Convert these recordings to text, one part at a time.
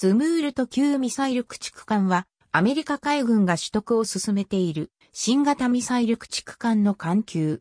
ズムールと旧ミサイル駆逐艦は、アメリカ海軍が取得を進めている新型ミサイル駆逐艦の艦級。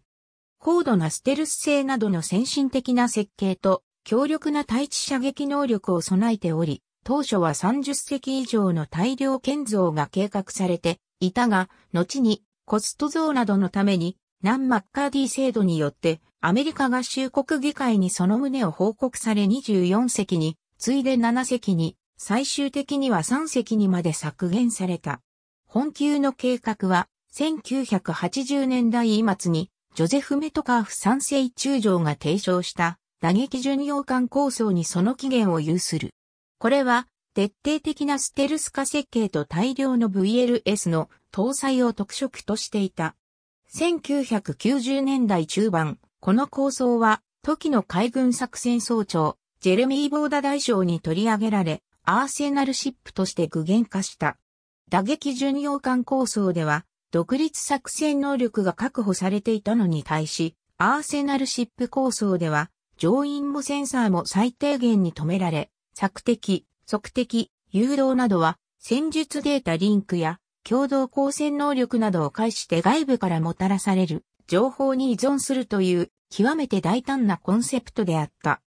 高度なステルス性などの先進的な設計と強力な対地射撃能力を備えており、当初は30隻以上の大量建造が計画されていたが、後にコスト増などのために、ナン・マッカーディ制度によってアメリカ合衆国議会にその旨を報告され24隻に、次いで7隻に最終的には3隻にまで削減された。本級の計画は、1980年代末に、ジョゼフ・メトカーフ三世中将が提唱した打撃巡洋艦構想にその起源を有する。これは、徹底的なステルス化設計と大量の VLS の搭載を特色としていた。1990年代中盤、この構想は、時の海軍作戦総長、ジェレミー・ボーダ大将に取り上げられ、アーセナルシップとして具現化した。打撃巡洋艦構想では、独立作戦能力が確保されていたのに対し、アーセナルシップ構想では、乗員もセンサーも最低限に止められ、索敵、測敵、誘導などは、戦術データリンクや、共同交戦能力などを介して外部からもたらされる、情報に依存するという、極めて大胆なコンセプトであった。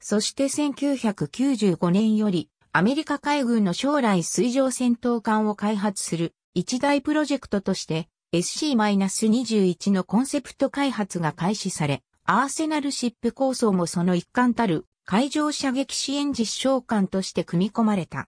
そして1995年より、アメリカ海軍の将来水上戦闘艦を開発する一大プロジェクトとして SC-21 のコンセプト開発が開始され、アーセナルシップ構想もその一環たる海上射撃支援実証艦として組み込まれた。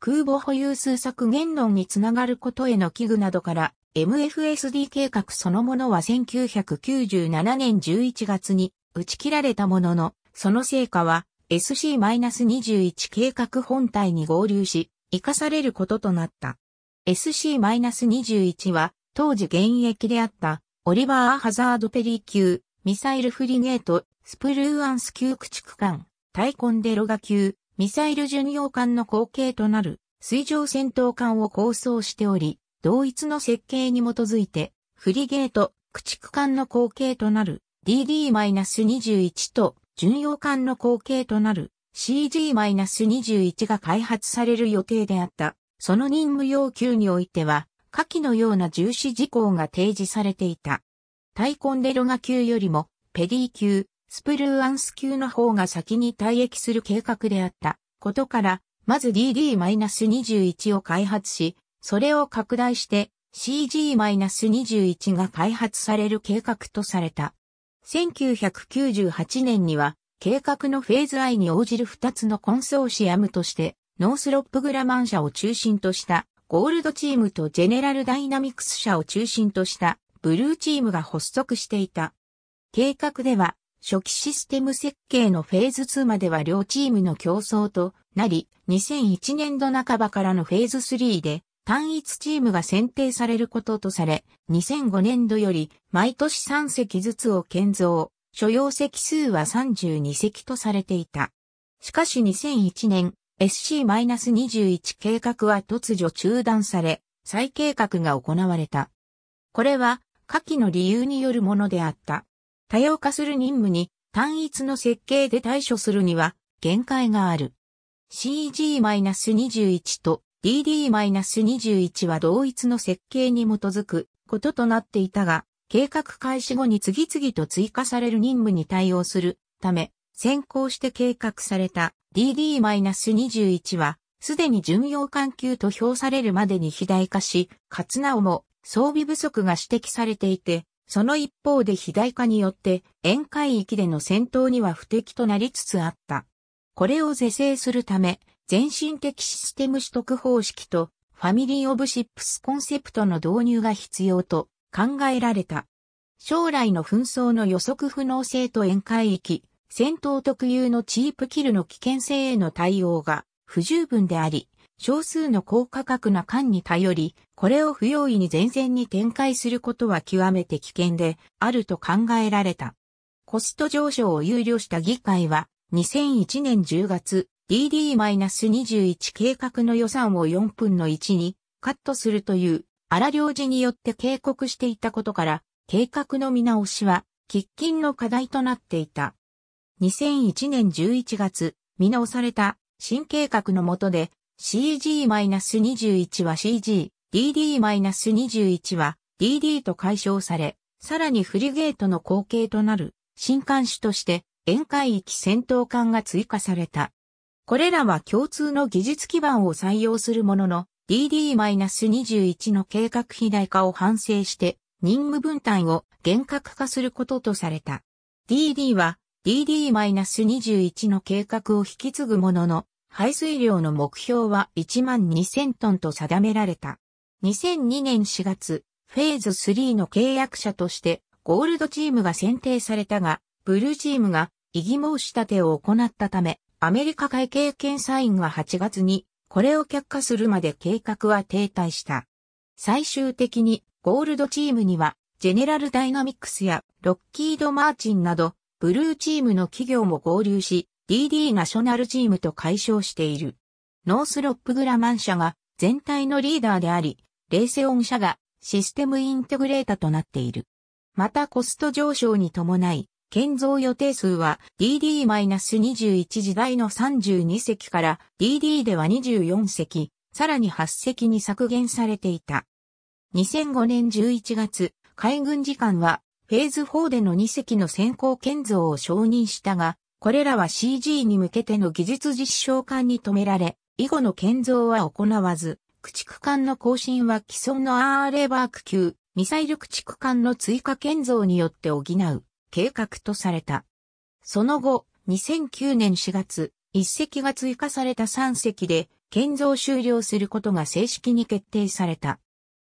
空母保有数削減論につながることへの危惧などから MFSD 計画そのものは1997年11月に打ち切られたものの、その成果は SC-21 計画本体に合流し、生かされることとなった。SC-21 は、当時現役であった、オリバー・ハザード・ペリー級、ミサイル・フリゲート、スプルーアンス級駆逐艦、タイコンデロガ級、ミサイル巡洋艦の後継となる、水上戦闘艦を構想しており、同一の設計に基づいて、フリゲート、駆逐艦の後継となる DD-21 と巡洋艦の後継となる CG-21 が開発される予定であった。その任務要求においては、下記のような重視事項が提示されていた。タイコンデロガ級よりも、ペリー級、スプルーアンス級の方が先に退役する計画であったことから、まず DD-21 を開発し、それを拡大して CG-21 が開発される計画とされた。1998年には、計画のフェーズ I に応じる2つのコンソーシアムとして、ノースロップグラマン社を中心としたゴールドチームとジェネラルダイナミクス社を中心としたブルーチームが発足していた。計画では、初期システム設計のフェーズ2までは両チームの競争となり、2001年度半ばからのフェーズ3で単一チームが選定されることとされ、2005年度より毎年3席ずつを建造、所要席数は32席とされていた。しかし2001年、SC-21 計画は突如中断され、再計画が行われた。これは、下記の理由によるものであった。多様化する任務に単一の設計で対処するには限界がある。CG-21 と DD-21 は同一の設計に基づくこととなっていたが、計画開始後に次々と追加される任務に対応するため、先行して計画された DD-21 は、すでに巡洋艦級と評されるまでに肥大化し、かつなおも装備不足が指摘されていて、その一方で肥大化によって沿海域での戦闘には不適となりつつあった。これを是正するため、全身的システム取得方式とファミリーオブシップスコンセプトの導入が必要と考えられた。将来の紛争の予測不能性と宴会域、戦闘特有のチープキルの危険性への対応が不十分であり、少数の高価格な艦に頼り、これを不用意に前線に展開することは極めて危険であると考えられた。コスト上昇を憂慮した議会は2001年10月、DD-21 計画の予算を4分の1にカットするという荒領事によって警告していたことから、計画の見直しは喫緊の課題となっていた。2001年11月、見直された新計画の下で CG-21 は CG、DD-21 は DD と解消され、さらにフリゲートの後継となる新艦種として、沿海域戦闘艦が追加された。これらは共通の技術基盤を採用するものの、DD-21 の計画肥大化を反省して、任務分担を厳格化することとされた。DD は DD-21 の計画を引き継ぐものの、排水量の目標は1万2000トンと定められた。2002年4月、フェーズ3の契約者として、ゴールドチームが選定されたが、ブルーチームが異議申し立てを行ったため、アメリカ会計検査院は8月に、これを却下するまで計画は停滞した。最終的に、ゴールドチームには、ジェネラルダイナミックスやロッキード・マーチンなど、ブルーチームの企業も合流し、DD ナショナルチームと解消している。ノースロップグラマン社が全体のリーダーであり、レーセオン社がシステムインテグレータとなっている。またコスト上昇に伴い、建造予定数は DD-21 時代の32隻から DD では24隻、さらに8隻に削減されていた。2005年11月、海軍次官はフェーズ4での2隻の先行建造を承認したが、これらは CG に向けての技術実証艦に止められ、以後の建造は行わず、駆逐艦の更新は既存の R レバーク級、ミサイル駆逐艦の追加建造によって補う。計画とされた。その後、2009年4月、1隻が追加された3隻で、建造終了することが正式に決定された。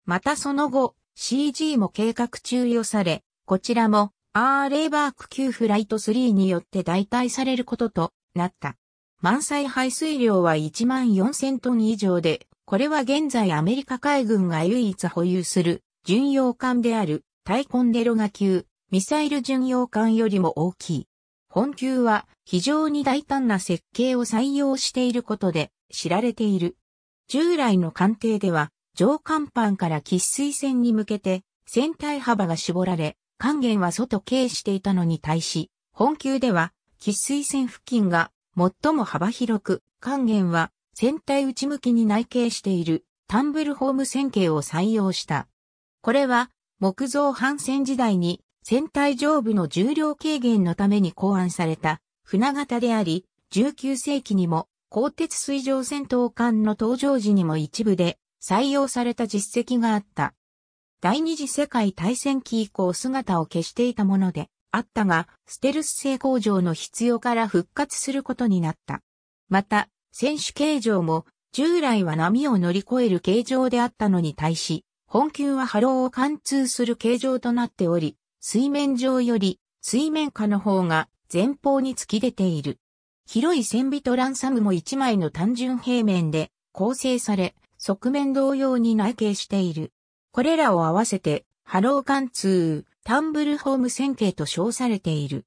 またその後、CG も計画中予され、こちらも RA バーク9フライト3によって代替されることとなった。満載排水量は14000トン以上で、これは現在アメリカ海軍が唯一保有する巡洋艦であるタイコンデロガ級ミサイル巡洋艦よりも大きい。本級は非常に大胆な設計を採用していることで知られている。従来の艦艇では上艦板から喫水船に向けて船体幅が絞られ、艦弦は外傾していたのに対し、本級では喫水船付近が最も幅広く、艦弦は船体内向きに内傾しているタンブルホーム船形を採用した。これは木造帆船時代に船体上部の重量軽減のために考案された船型であり、19世紀にも鋼鉄水上戦闘艦の登場時にも一部で採用された実績があった。第二次世界大戦期以降姿を消していたものであったが、ステルス性工場の必要から復活することになった。また、選手形状も従来は波を乗り越える形状であったのに対し、本級は波浪を貫通する形状となっており、水面上より水面下の方が前方に突き出ている。広い線尾トランサムも1枚の単純平面で構成され、側面同様に内径している。これらを合わせて、ハロー貫通、タンブルホーム線形と称されている。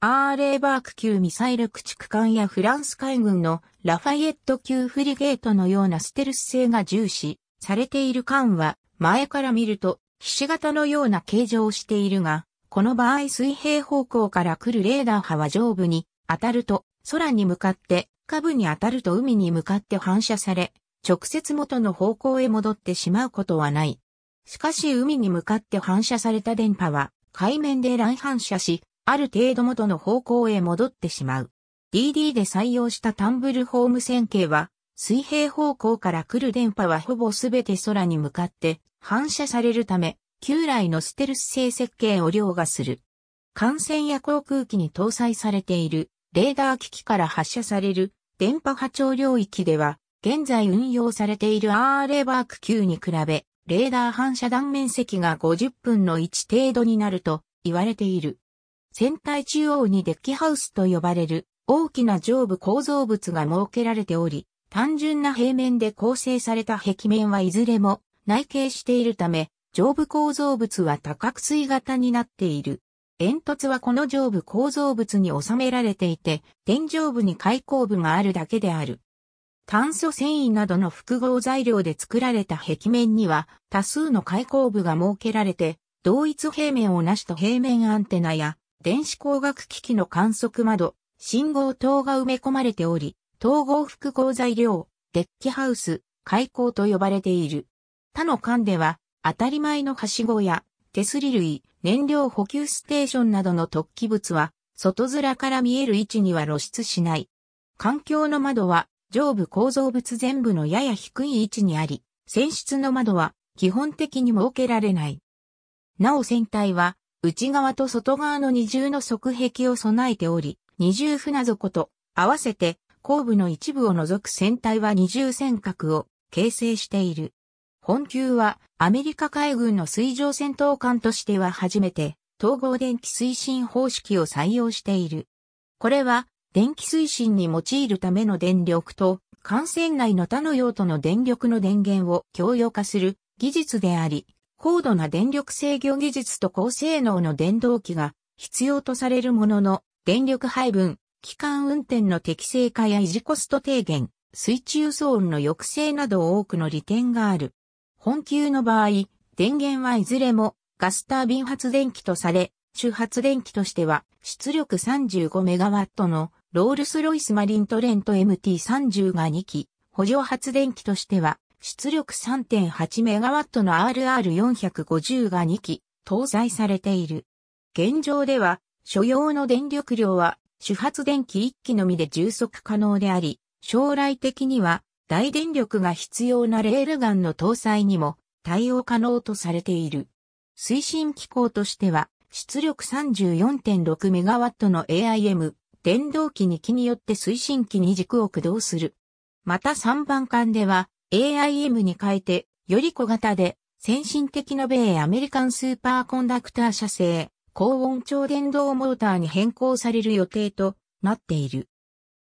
アーレーバーク級ミサイル駆逐艦やフランス海軍のラファイエット級フリゲートのようなステルス性が重視されている艦は前から見ると菱形のような形状をしているが、この場合水平方向から来るレーダー波は上部に当たると空に向かって、下部に当たると海に向かって反射され、直接元の方向へ戻ってしまうことはない。しかし海に向かって反射された電波は海面で乱反射し、ある程度元の方向へ戻ってしまう。DD で採用したタンブルホーム線形は、水平方向から来る電波はほぼすべて空に向かって反射されるため、旧来のステルス性設計を凌駕する。艦船や航空機に搭載されているレーダー機器から発射される電波波長領域では、現在運用されている RA バーク9に比べ、レーダー反射断面積が50分の1程度になると言われている。船体中央にデッキハウスと呼ばれる大きな上部構造物が設けられており、単純な平面で構成された壁面はいずれも内径しているため、上部構造物は多角錐型になっている。煙突はこの上部構造物に収められていて、天井部に開口部があるだけである。炭素繊維などの複合材料で作られた壁面には多数の開口部が設けられて、同一平面をなしと平面アンテナや電子工学機器の観測窓、信号灯が埋め込まれており、統合複合材料、デッキハウス、開口と呼ばれている。他の間では、当たり前のはしごや、手すり類、燃料補給ステーションなどの突起物は、外面から見える位置には露出しない。環境の窓は、上部構造物全部のやや低い位置にあり、船室の窓は、基本的に設けられない。なお船体は、内側と外側の二重の側壁を備えており、二重船底と合わせて後部の一部を除く船体は二重船閣を形成している。本級はアメリカ海軍の水上戦闘艦としては初めて統合電気推進方式を採用している。これは電気推進に用いるための電力と艦船内の他の用途の電力の電源を共用化する技術であり、高度な電力制御技術と高性能の電動機が必要とされるものの電力配分、機関運転の適正化や維持コスト低減、水中騒音の抑制など多くの利点がある。本級の場合、電源はいずれもガスタービン発電機とされ、主発電機としては出力 35MW のロールスロイスマリントレント MT30 が2機、補助発電機としては出力 3.8MW の RR450 が2機、搭載されている。現状では、所要の電力量は主発電機1機のみで充足可能であり、将来的には大電力が必要なレールガンの搭載にも対応可能とされている。推進機構としては、出力 34.6MW の AIM、電動機2機によって推進機に軸を駆動する。また3番艦では AIM に変えて、より小型で先進的な米アメリカンスーパーコンダクター社製、高温超電動モーターに変更される予定となっている。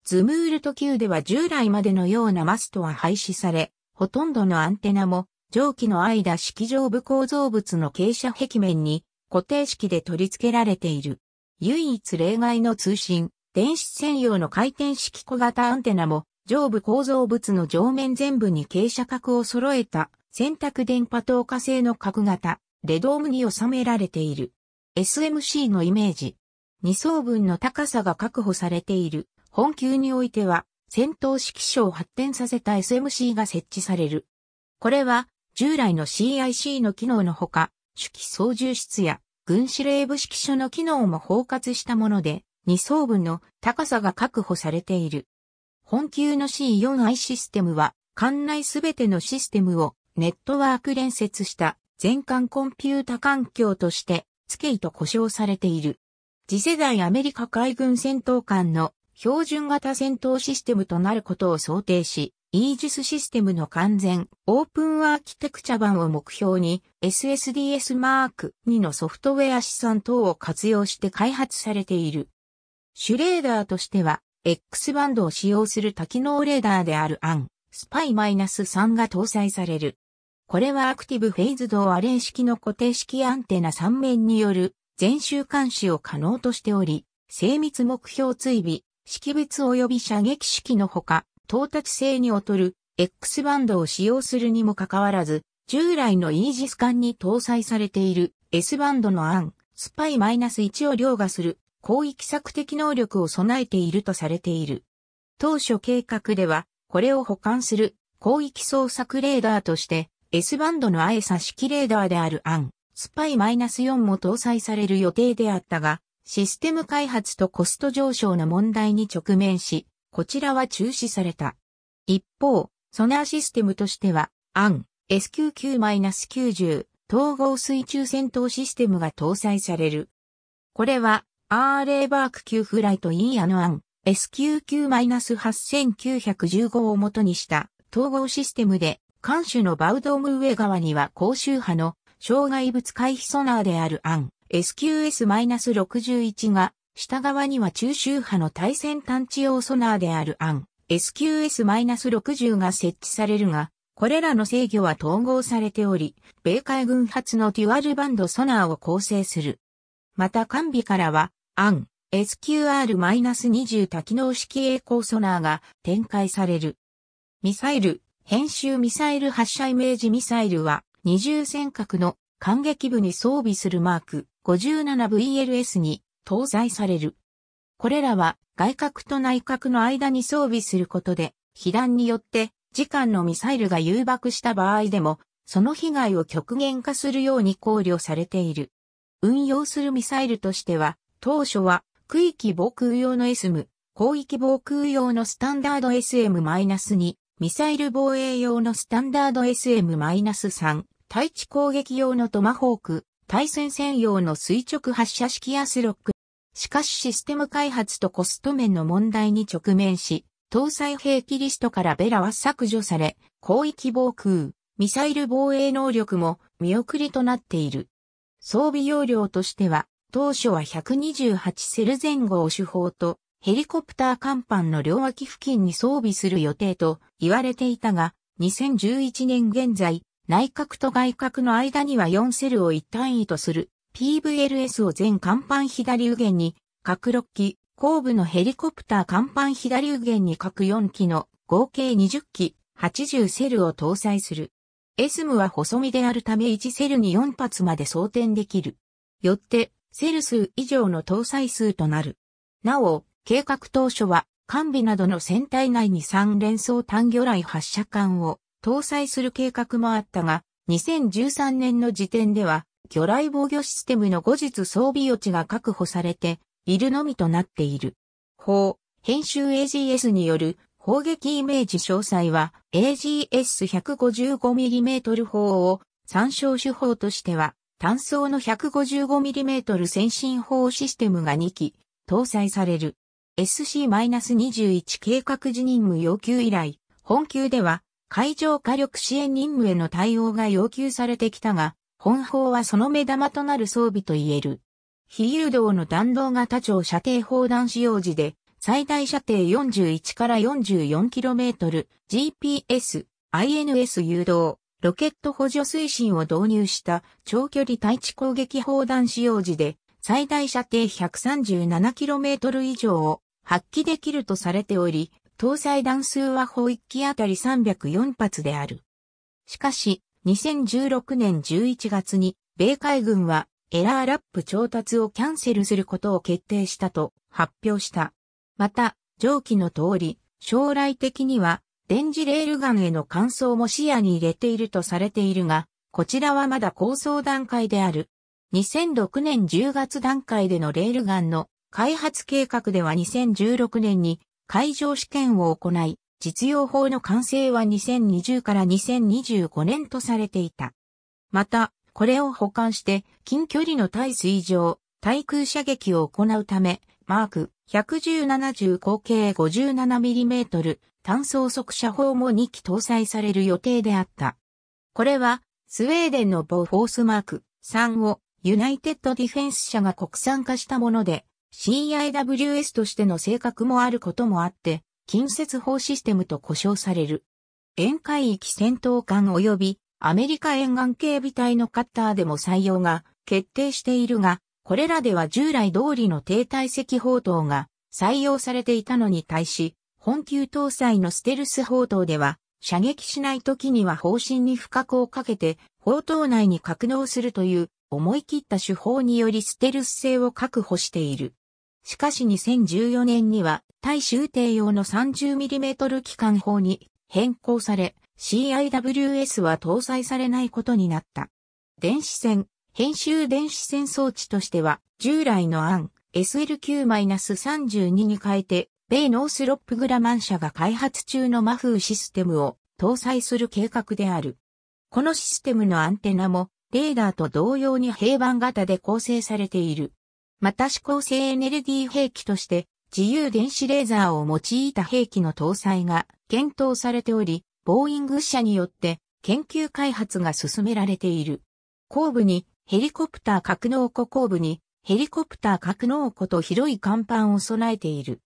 ズムール特級では従来までのようなマストは廃止され、ほとんどのアンテナも蒸気の間式上部構造物の傾斜壁面に固定式で取り付けられている。唯一例外の通信、電子専用の回転式小型アンテナも上部構造物の上面全部に傾斜角を揃えた選択電波透過性の角型、レドームに収められている。SMC のイメージ。二層分の高さが確保されている。本級においては、戦闘指揮所を発展させた SMC が設置される。これは、従来の CIC の機能のほか、手機操縦室や軍司令部指揮所の機能も包括したもので、2層分の高さが確保されている。本級の C4i システムは、艦内すべてのシステムをネットワーク連接した全艦コンピュータ環境として付けいと呼称されている。次世代アメリカ海軍戦闘艦の標準型戦闘システムとなることを想定し、イージスシステムの完全オープンアーキテクチャ版を目標に SSDS マーク2のソフトウェア資産等を活用して開発されている。シュレーダーとしては X バンドを使用する多機能レーダーであるアン、スパイ -3 が搭載される。これはアクティブフェイズドアレン式の固定式アンテナ3面による全周監視を可能としており、精密目標追尾、識別及び射撃式のほか、到達性に劣る X バンドを使用するにもかかわらず、従来のイージス艦に搭載されている S バンドの案、スパイ -1 を凌駕する広域策的能力を備えているとされている。当初計画では、これを保管する広域捜索レーダーとして S バンドのアエサ式レーダーであるアン、スパイ -4 も搭載される予定であったが、システム開発とコスト上昇の問題に直面し、こちらは中止された。一方、ソナーシステムとしては、アン、s q 9 9 0統合水中戦闘システムが搭載される。これは、RA バーク級フライトインアのアン、s q 9 8 9 1 5を元にした統合システムで、艦首のバウドーム上側には高周波の障害物回避ソナーであるアン、SQS-61 が、下側には中周波の対戦探知用ソナーであるアン SQS-60 が設置されるが、これらの制御は統合されており、米海軍発のデュアルバンドソナーを構成する。また完備からは、アン SQR-20 多機能式栄光ソナーが展開される。ミサイル、編集ミサイル発射イメージミサイルは、二重尖閣の間撃部に装備するマーク 57VLS に搭載される。これらは外角と内角の間に装備することで、被弾によって時間のミサイルが誘爆した場合でも、その被害を極限化するように考慮されている。運用するミサイルとしては、当初は区域防空用の SM、広域防空用のスタンダード SM-2、ミサイル防衛用のスタンダード SM-3、対地攻撃用のトマホーク、対戦専用の垂直発射式アスロック。しかしシステム開発とコスト面の問題に直面し、搭載兵器リストからベラは削除され、広域防空、ミサイル防衛能力も見送りとなっている。装備容量としては、当初は128セル前後を主砲と、ヘリコプター甲板の両脇付近に装備する予定と言われていたが、2011年現在、内角と外角の間には4セルを1単位とする PVLS を全甲板左右弦に各6機、後部のヘリコプター甲板左右弦に各4機の合計20機、80セルを搭載する。SM は細身であるため1セルに4発まで装填できる。よって、セル数以上の搭載数となる。なお、計画当初は、艦尾などの船体内に3連装単魚雷発射管を搭載する計画もあったが、2013年の時点では、魚雷防御システムの後日装備余地が確保されているのみとなっている。法、編集 AGS による砲撃イメージ詳細は AGS155mm 砲を参照手法としては単装の 155mm 先進砲システムが2機搭載される。SC-21 計画辞任無要求以来、本級では海上火力支援任務への対応が要求されてきたが、本法はその目玉となる装備と言える。非誘導の弾道型長射程砲弾使用時で、最大射程41から 44km、GPS、INS 誘導、ロケット補助推進を導入した長距離対地攻撃砲弾使用時で、最大射程 137km 以上を発揮できるとされており、搭載弾数は砲1機あたり304発である。しかし、2016年11月に、米海軍はエラーラップ調達をキャンセルすることを決定したと発表した。また、上記の通り、将来的には、電磁レールガンへの乾燥も視野に入れているとされているが、こちらはまだ構想段階である。2006年10月段階でのレールガンの開発計画では2016年に会場試験を行い、実用法の完成は2020から2025年とされていた。また、これを保管して、近距離の対水上、対空射撃を行うため、マーク1 1 7 0口径 57mm 単装速射砲も2機搭載される予定であった。これは、スウェーデンのボーフォースマーク3をユナイテッドディフェンス社が国産化したもので、CIWS としての性格もあることもあって、近接砲システムと呼称される。沿海域戦闘艦及びアメリカ沿岸警備隊のカッターでも採用が決定しているが、これらでは従来通りの低体積砲塔が採用されていたのに対し、本級搭載のステルス砲塔では、射撃しない時には方針に深くをかけて、砲塔内に格納するという思い切った手法によりステルス性を確保している。しかし2014年には対州艇用の 30mm 機関砲に変更され、CIWS は搭載されないことになった。電子戦、編集電子戦装置としては、従来の案 SL9-32 に変えて、米ノースロップグラマン社が開発中のマフーシステムを搭載する計画である。このシステムのアンテナも、レーダーと同様に平板型で構成されている。また指向性エネルギー兵器として自由電子レーザーを用いた兵器の搭載が検討されており、ボーイング社によって研究開発が進められている。後部にヘリコプター格納庫後部にヘリコプター格納庫と広い甲板を備えている。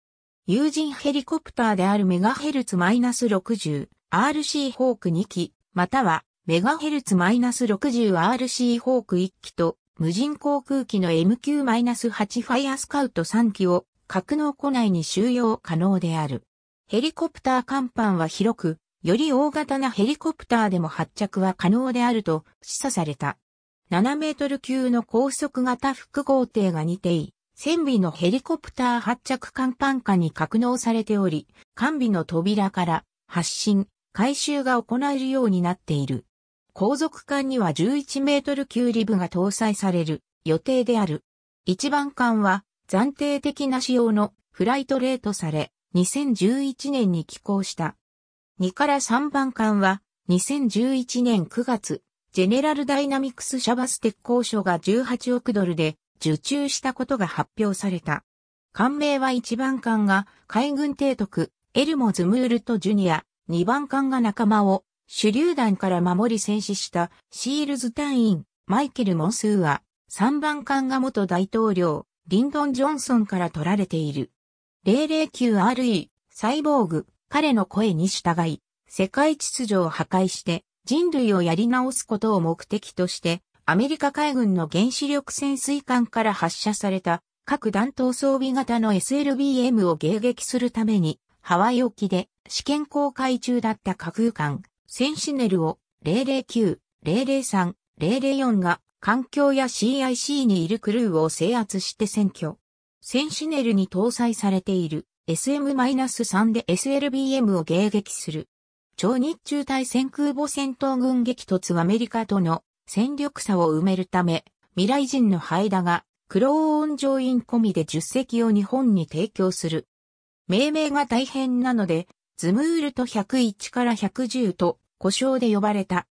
有人ヘリコプターであるメガヘルツ -60RC ホーク2機、またはメガヘルツ -60RC ホーク1機と無人航空機の MQ-8 ファイアスカウト3機を格納庫内に収容可能である。ヘリコプター甲板は広く、より大型なヘリコプターでも発着は可能であると示唆された。7メートル級の高速型複合艇が似てい、船尾のヘリコプター発着甲板下に格納されており、完備の扉から発進、回収が行えるようになっている。後続艦には11メートル級リブが搭載される予定である。1番艦は暫定的な仕様のフライトレートされ、2011年に寄港した。2から3番艦は2011年9月、ジェネラルダイナミクスシャバス鉄工所が18億ドルで受注したことが発表された。艦名は1番艦が海軍提督、エルモズ・ムールト・ジュニア、2番艦が仲間を手榴弾から守り戦死したシールズ隊員、マイケル・モンスーは、3番艦が元大統領、リンドン・ジョンソンから取られている。009RE、サイボーグ、彼の声に従い、世界秩序を破壊して人類をやり直すことを目的として、アメリカ海軍の原子力潜水艦から発射された各弾頭装備型の SLBM を迎撃するために、ハワイ沖で試験公開中だった架空艦センシネルを009、003、004が環境や CIC にいるクルーを制圧して占拠。センシネルに搭載されている SM-3 で SLBM を迎撃する。超日中対戦空母戦闘軍激突アメリカとの戦力差を埋めるため、未来人のハイダがクローン乗員込みで10隻を日本に提供する。命名が大変なので、ズムールと101から110と故障で呼ばれた。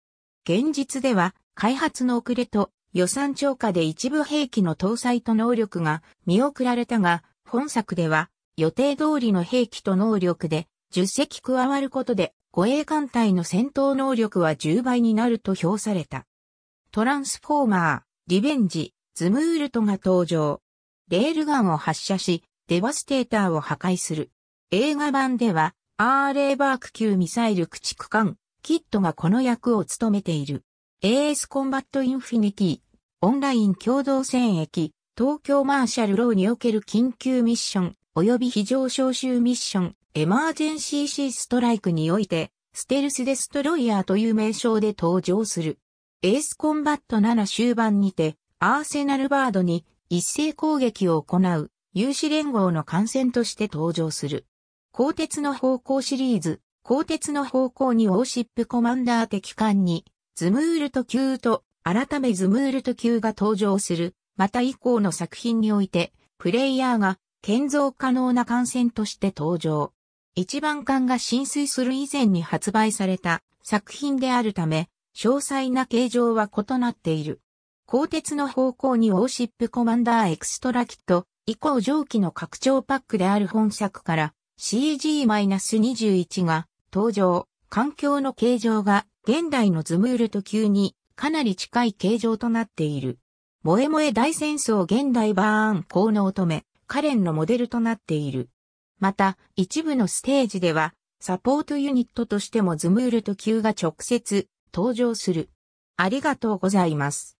現実では開発の遅れと予算超過で一部兵器の搭載と能力が見送られたが、本作では予定通りの兵器と能力で10隻加わることで護衛艦隊の戦闘能力は10倍になると評された。トランスフォーマー、リベンジ、ズムールトが登場。レールガンを発射し、デバステーターを破壊する。映画版ではアーレーバーク級ミサイル駆逐艦、キットがこの役を務めている。エースコンバットインフィニティ、オンライン共同戦役、東京マーシャルローにおける緊急ミッション、及び非常招集ミッション、エマージェンシーシーストライクにおいて、ステルスデストロイヤーという名称で登場する。エースコンバット7終盤にて、アーセナルバードに一斉攻撃を行う、有志連合の艦船として登場する。鋼鉄の方向シリーズ、鋼鉄の方向にオーシップコマンダー的艦に、ズムールト級と、改めズムールト級が登場する、また以降の作品において、プレイヤーが建造可能な艦船として登場。一番艦が浸水する以前に発売された作品であるため、詳細な形状は異なっている。鋼鉄の方向にオーシップコマンダーエクストラキット以降上記の拡張パックである本作から CG-21 が登場、環境の形状が現代のズムールと急にかなり近い形状となっている。萌え萌え大戦争現代バーン高能乙女、カレンのモデルとなっている。また、一部のステージでは、サポートユニットとしてもズムールと急が直接登場する。ありがとうございます。